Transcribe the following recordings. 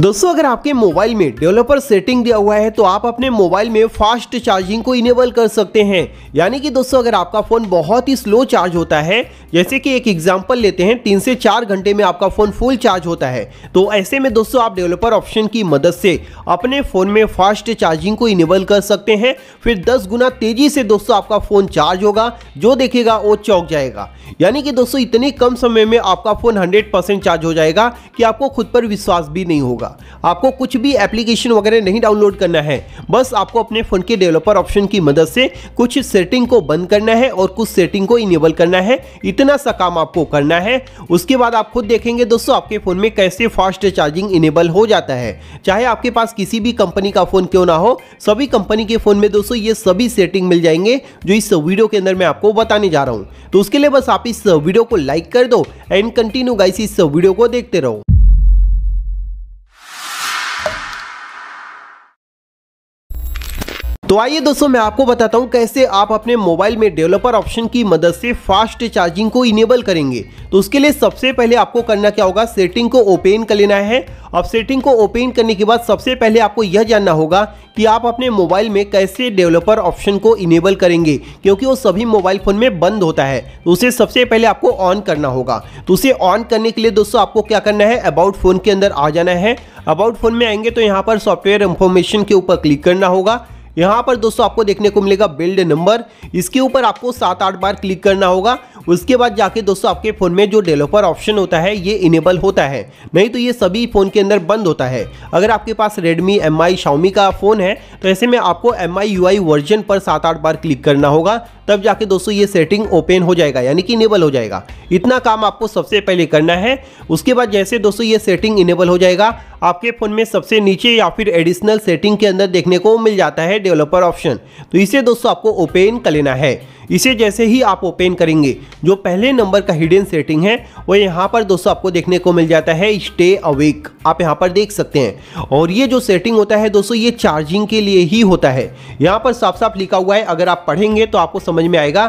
दोस्तों अगर आपके मोबाइल में डेवलपर सेटिंग दिया हुआ है तो आप अपने मोबाइल में फास्ट चार्जिंग को इनेबल कर सकते हैं यानी कि दोस्तों अगर आपका फ़ोन बहुत ही स्लो चार्ज होता है जैसे कि एक एग्जांपल लेते हैं तीन से चार घंटे में आपका फ़ोन फुल चार्ज होता है तो ऐसे में दोस्तों आप डेवलपर ऑप्शन की मदद से अपने फ़ोन में फास्ट चार्जिंग को इनेबल कर सकते हैं फिर दस गुना तेज़ी से दोस्तों आपका फ़ोन चार्ज होगा जो देखेगा वो चौक जाएगा यानी कि दोस्तों इतने कम समय में आपका फ़ोन हंड्रेड चार्ज हो जाएगा कि आपको खुद पर विश्वास भी नहीं होगा होगा आपको कुछ भी एप्लीकेशन वगैरह नहीं डाउनलोड करना है बस आपको अपने फ़ोन के डेवलपर ऑप्शन की मदद से कुछ सेटिंग को बंद करना है और कुछ सेटिंग को इनेबल करना है इतना सा काम आपको करना है उसके बाद आप खुद देखेंगे दोस्तों आपके फ़ोन में कैसे फास्ट चार्जिंग इनेबल हो जाता है चाहे आपके पास किसी भी कंपनी का फ़ोन क्यों ना हो सभी कंपनी के फ़ोन में दोस्तों ये सभी सेटिंग मिल जाएंगे जो इस वीडियो के अंदर मैं आपको बताने जा रहा हूं तो उसके लिए बस आप इस वीडियो को लाइक कर दो एंड कंटिन्यू गाइस इस वीडियो को देखते रहो तो आइए दोस्तों मैं आपको बताता हूं कैसे आप अपने मोबाइल में डेवलपर ऑप्शन की मदद से फास्ट चार्जिंग को इनेबल करेंगे तो उसके लिए सबसे पहले आपको करना क्या होगा सेटिंग को ओपन कर लेना है अब सेटिंग को ओपन करने के बाद सबसे पहले आपको यह जानना होगा कि आप अपने मोबाइल में कैसे डेवलपर ऑप्शन को इनेबल करेंगे क्योंकि वो सभी मोबाइल फ़ोन में बंद होता है तो उसे सबसे पहले आपको ऑन करना होगा तो उसे ऑन करने के लिए दोस्तों आपको क्या करना है अबाउट फ़ोन के अंदर आ जाना है अबाउट फ़ोन में आएंगे तो यहाँ पर सॉफ्टवेयर इन्फॉर्मेशन के ऊपर क्लिक करना होगा यहाँ पर दोस्तों आपको देखने को मिलेगा बिल्ड नंबर इसके ऊपर आपको सात आठ बार क्लिक करना होगा उसके बाद जाके दोस्तों आपके फ़ोन में जो डेवलपर ऑप्शन होता है ये इनेबल होता है नहीं तो ये सभी फ़ोन के अंदर बंद होता है अगर आपके पास रेडमी एम आई का फ़ोन है तो ऐसे में आपको एम आई वर्जन पर सात आठ बार क्लिक करना होगा तब जाके दोस्तों ये सेटिंग ओपन हो जाएगा यानी कि इनेबल हो जाएगा इतना काम आपको सबसे पहले करना है उसके बाद जैसे दोस्तों ये सेटिंग इनेबल हो जाएगा आपके फ़ोन में सबसे नीचे या फिर एडिशनल सेटिंग के अंदर देखने को मिल जाता है डेवलपर ऑप्शन तो इसे दोस्तों आपको ओपन कर लेना है इसे जैसे ही आप ओपन करेंगे जो पहले नंबर का हिडन सेटिंग है वो यहाँ पर दोस्तों आपको देखने को मिल जाता है स्टे अवेक आप यहाँ पर देख सकते हैं और ये जो सेटिंग होता है दोस्तों ये चार्जिंग के लिए ही होता है यहाँ पर साफ साफ लिखा हुआ है अगर आप पढ़ेंगे तो आपको समझ में आएगा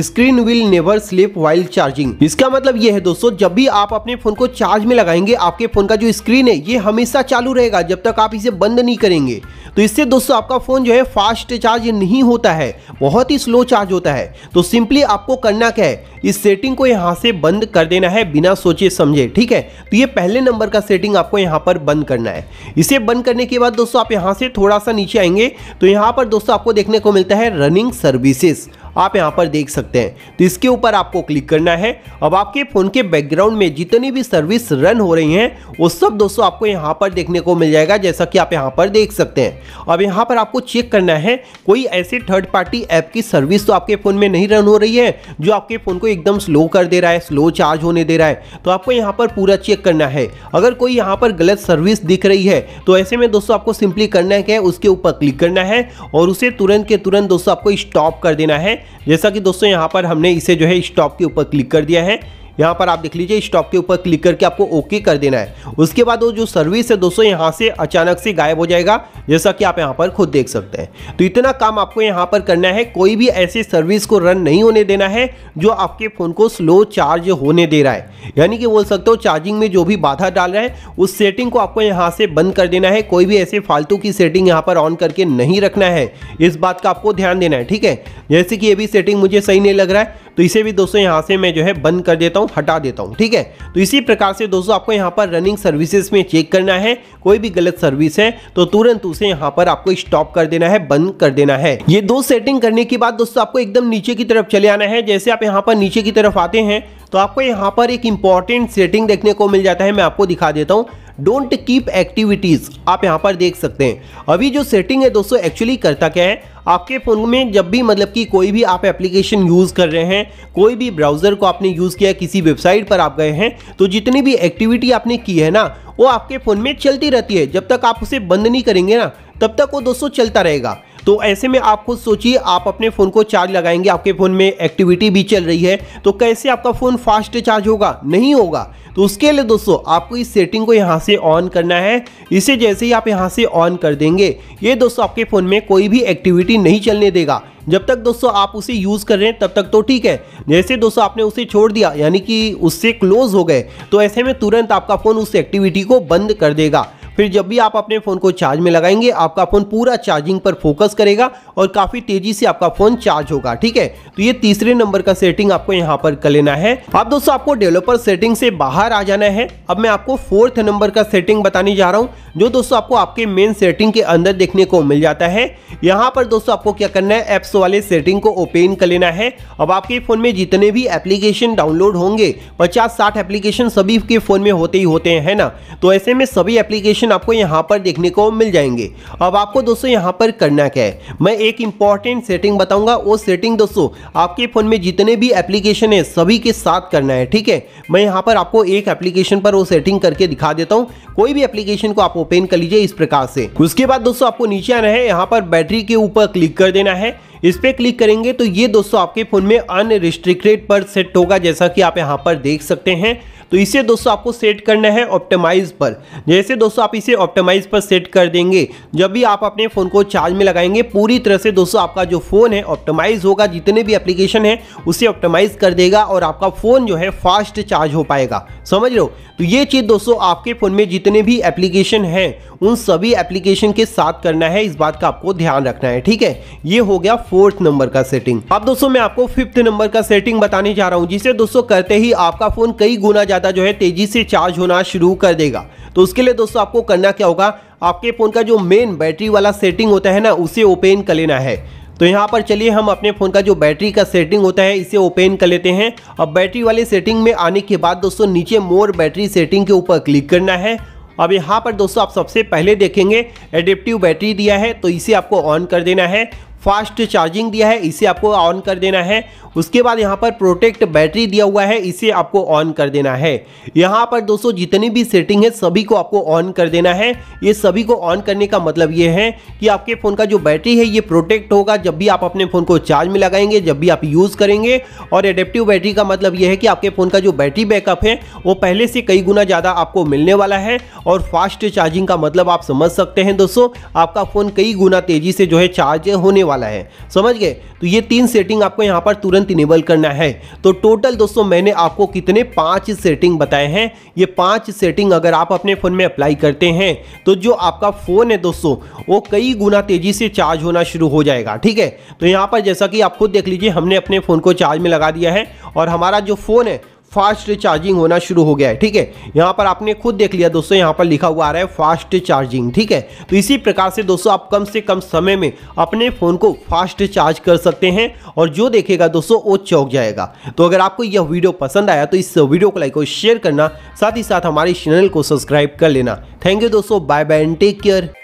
screen will never slip while charging इसका मतलब ये है दोस्तों जब भी आप अपने फोन को चार्ज में लगाएंगे आपके फोन का जो स्क्रीन है ये हमेशा चालू रहेगा जब तक आप इसे बंद नहीं करेंगे तो इससे दोस्तों आपका फोन जो है फास्ट चार्ज नहीं होता है बहुत ही स्लो चार्ज होता है तो सिंपली आपको करना क्या है इस सेटिंग को यहाँ से बंद कर देना है बिना सोचे समझे ठीक है तो ये पहले नंबर का सेटिंग आपको यहाँ पर बंद करना है इसे बंद करने के बाद दोस्तों आप यहाँ से थोड़ा सा नीचे आएंगे तो यहाँ पर दोस्तों आपको देखने को मिलता है रनिंग सर्विसेस आप यहाँ पर देख सकते हैं तो इसके ऊपर आपको क्लिक करना है अब आपके फ़ोन के बैकग्राउंड में जितनी भी सर्विस रन हो रही हैं वो सब दोस्तों आपको यहाँ पर देखने को मिल जाएगा जैसा कि आप यहाँ पर देख सकते हैं अब यहाँ पर आपको चेक करना है कोई ऐसे थर्ड पार्टी ऐप की सर्विस तो आपके फ़ोन में नहीं रन हो रही है जो आपके फ़ोन को एकदम स्लो कर दे रहा है स्लो चार्ज होने दे रहा है तो आपको यहाँ पर पूरा चेक करना है अगर कोई यहाँ पर गलत सर्विस दिख रही है तो ऐसे में दोस्तों आपको सिंपली करना है क्या उसके ऊपर क्लिक करना है और उसे तुरंत के तुरंत दोस्तों आपको स्टॉप कर देना है जैसा कि दोस्तों यहाँ पर हमने इसे जो है स्टॉप के ऊपर क्लिक कर दिया है यहाँ पर आप देख लीजिए स्टॉप के ऊपर क्लिक करके आपको ओके कर देना है उसके बाद वो जो सर्विस है दोस्तों यहाँ से अचानक से गायब हो जाएगा जैसा कि आप यहाँ पर खुद देख सकते हैं तो इतना काम आपको यहाँ पर करना है कोई भी ऐसी सर्विस को रन नहीं होने देना है जो आपके फ़ोन को स्लो चार्ज होने दे रहा है यानी कि बोल सकते हो चार्जिंग में जो भी बाधा डाल रहा है उस सेटिंग को आपको यहाँ से बंद कर देना है कोई भी ऐसे फालतू की सेटिंग यहाँ पर ऑन करके नहीं रखना है इस बात का आपको ध्यान देना है ठीक है जैसे कि ये भी सेटिंग मुझे सही नहीं लग रहा है तो इसे भी दोस्तों यहाँ से मैं जो है बंद कर देता हूँ हटा देता हूँ ठीक है तो इसी प्रकार से दोस्तों आपको यहाँ पर रनिंग सर्विसेज में चेक करना है कोई भी गलत सर्विस है तो तुरंत उसे यहाँ पर आपको स्टॉप कर देना है बंद कर देना है ये दो सेटिंग करने के बाद दोस्तों आपको एकदम नीचे की तरफ चले आना है जैसे आप यहाँ पर नीचे की तरफ आते हैं तो आपको यहाँ पर एक इंपॉर्टेंट सेटिंग देखने को मिल जाता है मैं आपको दिखा देता हूँ डोंट कीप एक्टिविटीज़ आप यहाँ पर देख सकते हैं अभी जो सेटिंग है दोस्तों एक्चुअली करता क्या है आपके फ़ोन में जब भी मतलब कि कोई भी आप एप्लीकेशन यूज़ कर रहे हैं कोई भी ब्राउज़र को आपने यूज़ किया किसी वेबसाइट पर आप गए हैं तो जितनी भी एक्टिविटी आपने की है ना वो आपके फ़ोन में चलती रहती है जब तक आप उसे बंद नहीं करेंगे ना तब तक वो दोस्तों चलता रहेगा तो ऐसे में आप खुद सोचिए आप अपने फ़ोन को चार्ज लगाएंगे आपके फ़ोन में एक्टिविटी भी चल रही है तो कैसे आपका फ़ोन फास्ट चार्ज होगा नहीं होगा तो उसके लिए दोस्तों आपको इस सेटिंग को यहाँ से ऑन करना है इसे जैसे ही आप यहाँ से ऑन कर देंगे ये दोस्तों आपके फ़ोन में कोई भी एक्टिविटी नहीं चलने देगा जब तक दोस्तों आप उसे यूज़ कर रहे हैं तब तक तो ठीक है जैसे दोस्तों आपने उसे छोड़ दिया यानी कि उससे क्लोज हो गए तो ऐसे में तुरंत आपका फ़ोन उस एक्टिविटी को बंद कर देगा फिर जब भी आप अपने फ़ोन को चार्ज में लगाएंगे आपका फ़ोन पूरा चार्जिंग पर फोकस करेगा और काफ़ी तेज़ी से आपका फ़ोन चार्ज होगा ठीक है तो ये तीसरे नंबर का सेटिंग आपको यहाँ पर कर लेना है अब दोस्तों आपको डेवलपर सेटिंग से बाहर आ जाना है अब मैं आपको फोर्थ नंबर का सेटिंग बताने जा रहा हूँ जो दोस्तों आपको आपके मेन सेटिंग के अंदर देखने को मिल जाता है यहाँ पर दोस्तों आपको क्या करना है एप्स वाले सेटिंग को ओपन कर लेना है अब आपके फ़ोन में जितने भी एप्लीकेशन डाउनलोड होंगे पचास साठ एप्लीकेशन सभी के फ़ोन में होते ही होते हैं ना तो ऐसे में सभी एप्लीकेशन ऑप्शन आपको यहाँ पर देखने को मिल जाएंगे अब आपको दोस्तों यहाँ पर करना क्या है मैं एक इंपॉर्टेंट सेटिंग बताऊंगा वो सेटिंग दोस्तों आपके फ़ोन में जितने भी एप्लीकेशन है सभी के साथ करना है ठीक है मैं यहाँ पर आपको एक एप्लीकेशन पर वो सेटिंग करके दिखा देता हूँ कोई भी एप्लीकेशन को आप ओपन कर लीजिए इस प्रकार से उसके बाद दोस्तों आपको नीचे आना है यहाँ पर बैटरी के ऊपर क्लिक कर देना है इस पर क्लिक करेंगे तो ये दोस्तों आपके फ़ोन में अनरिस्ट्रिक्टेड पर सेट होगा जैसा कि आप यहाँ पर देख सकते हैं तो इसे दोस्तों आपको सेट करना है ऑप्टिमाइज पर जैसे दोस्तों आप इसे ऑप्टिमाइज पर सेट कर देंगे जब भी आप अपने फ़ोन को चार्ज में लगाएंगे पूरी तरह से दोस्तों आपका जो फ़ोन है ऑप्टिमाइज होगा जितने भी एप्लीकेशन है उसे ऑप्टिमाइज कर देगा और आपका फ़ोन जो है फास्ट चार्ज हो पाएगा समझ लो तो ये चीज़ दोस्तों आपके फ़ोन में जितने भी एप्लीकेशन है उन सभी एप्लीकेशन के साथ करना है इस बात का आपको ध्यान रखना है ठीक है ये हो गया फोर्थ नंबर का सेटिंग अब दोस्तों मैं आपको फिफ्थ नंबर का सेटिंग बताने जा रहा हूँ जिसे दोस्तों करते ही आपका फ़ोन कई गुना ज़्यादा ज़्यादा जो है तेज़ी से चार्ज होना शुरू कर देगा तो उसके लिए दोस्तों आपको करना क्या होगा आपके फ़ोन का जो मेन बैटरी वाला सेटिंग होता है ना उसे ओपन कर लेना है तो यहाँ पर चलिए हम अपने फ़ोन का जो बैटरी का सेटिंग होता है इसे ओपन कर लेते हैं अब बैटरी वाले सेटिंग में आने के बाद दोस्तों नीचे मोर बैटरी सेटिंग के ऊपर क्लिक करना है अब यहाँ पर दोस्तों आप सबसे पहले देखेंगे एडेप्टिव बैटरी दिया है तो इसे आपको ऑन कर देना है फास्ट चार्जिंग दिया है इसे आपको ऑन कर देना है उसके बाद यहाँ पर प्रोटेक्ट बैटरी दिया हुआ है इसे आपको ऑन कर देना है यहाँ पर दोस्तों जितनी भी सेटिंग है सभी को आपको ऑन कर देना है ये सभी को ऑन करने का मतलब ये है कि आपके फ़ोन का जो बैटरी है ये प्रोटेक्ट होगा जब भी आप अपने फ़ोन को चार्ज में लगाएंगे जब भी आप यूज़ करेंगे और एडेप्टिव बैटरी का मतलब यह है कि आपके फ़ोन का जो बैटरी बैकअप है वो पहले से कई गुना ज़्यादा आपको मिलने वाला है और फास्ट चार्जिंग का मतलब आप समझ सकते हैं दोस्तों आपका फ़ोन कई गुना तेज़ी से जो है चार्ज होने वाला वाला है समझ गए तो ये तीन सेटिंग आपको यहाँ पर तुरंत इनेबल करना है तो टोटल दोस्तों मैंने आपको कितने पांच सेटिंग बताए हैं ये पांच सेटिंग अगर आप अपने फ़ोन में अप्लाई करते हैं तो जो आपका फ़ोन है दोस्तों वो कई गुना तेज़ी से चार्ज होना शुरू हो जाएगा ठीक है तो यहाँ पर जैसा कि आप खुद देख लीजिए हमने अपने फ़ोन को चार्ज में लगा दिया है और हमारा जो फ़ोन है फास्ट चार्जिंग होना शुरू हो गया है ठीक है यहाँ पर आपने खुद देख लिया दोस्तों यहाँ पर लिखा हुआ आ रहा है फास्ट चार्जिंग ठीक है तो इसी प्रकार से दोस्तों आप कम से कम समय में अपने फ़ोन को फास्ट चार्ज कर सकते हैं और जो देखेगा दोस्तों वो चौक जाएगा तो अगर आपको यह वीडियो पसंद आया तो इस वीडियो को लाइक और शेयर करना साथ ही साथ हमारे चैनल को सब्सक्राइब कर लेना थैंक यू दोस्तों bye bye and take care